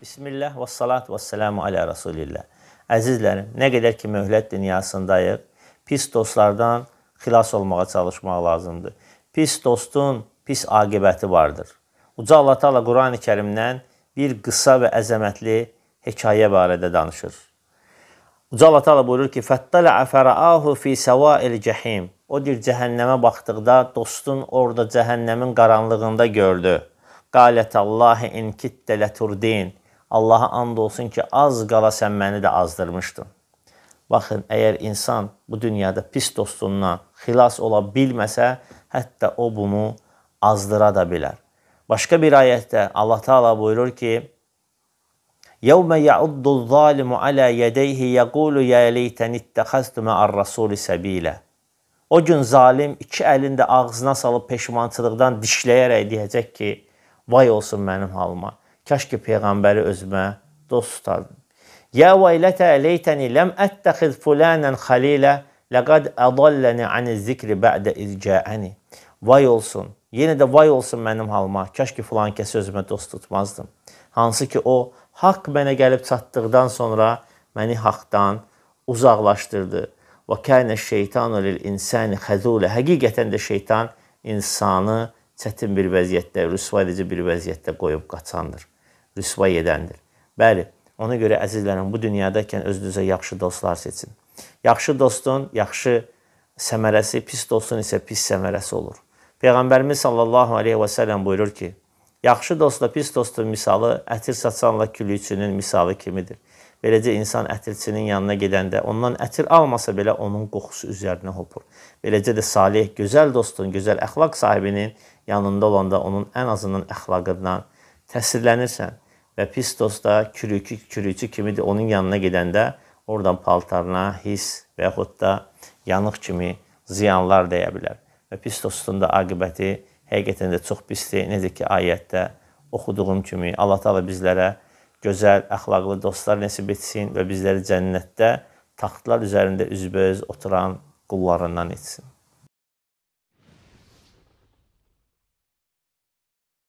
Bismillah və salat və selamu alə Rasulillah. Əzizlərim, nə qədər ki möhlət dünyasındayıq, pis dostlardan xilas olmağa çalışmaq lazımdır. Pis dostun pis aqibəti vardır. Uca Allah Taala Qurani Kərimdən bir qısa və əzəmətli hekayə barədə danışır. Uca Allah Taala buyurur ki: "Fattala afara'ahu fi sawa'il cahim." O dir cəhənnəmə baxdıqda dostun orada cəhənnəmin qaranlığında gördü. Qalət Allah in kittə laturdin. Allaha and olsun ki, az qala sən məni də azdırmışdın. Baxın, əgər insan bu dünyada pis dostundan xilas ola bilməsə, hətta o bunu azdıra da bilər. Başqa bir ayətdə Allah Taala buyurur ki: "Yevme ya'uddu zalimu ala yadayhi yaqulu ya leytani ittakhaztu ma'ar rasuli sabila." O gün zalim iki əlində ağzına salıb peşmançılıqdan dişləyərək deyəcək ki: "Vay olsun mənim halıma. Kaş ki Peyğəmbəri özümə dost tutardım. Ya veylətə leytəni ləm ətəxiz fulanan xalilə laqad adallani an zikri ba'da izcaani. Vay olsun. Yenə də vay olsun mənim halıma. Kaş ki filan kəs özümə dost tutmazdım. Hansı ki o haqq mənə gəlib çatdıqdan sonra məni haqqdan uzaqlaşdırdı. Və kənə şeytanu lil insani xəzula. Həqiqətən də şeytan insanı çətin bir vəziyyətdə, rüsva edici bir vəziyyətdə qoyub qaçandır rüsvay edəndir. Bəli, ona görə əzizlərim, bu dünyadakən özünüzə yaxşı dostlar seçin. Yaxşı dostun yaxşı səmərəsi, pis dostun isə pis səmərəsi olur. Peyğəmbərimiz sallallahu alayhi və sallam buyurur ki: Yaxşı dostla pis dostun misalı ətir saçanla külüyçünün misalı kimidir. Beləcə insan ətirçinin yanına gedəndə ondan ətir almasa belə onun qoxusu üzərinə hopur. Beləcə də salih, gözəl dostun, gözəl əxlaq sahibinin yanında olanda onun ən azından əxlaqından təsirlənirsən və pis dost da kürükü, kürücü kimidir. Onun yanına gedəndə oradan paltarına his və yaxud da yanıq kimi ziyanlar dəyə bilər. Və pis dostun da aqibəti həqiqətən də çox pisdir. Necə ki ayətdə oxuduğum kimi Allah Taala bizlərə gözəl, əxlaqlı dostlar nəsib etsin və bizləri cənnətdə taxtlar üzərində üzbəüz oturan qullarından etsin.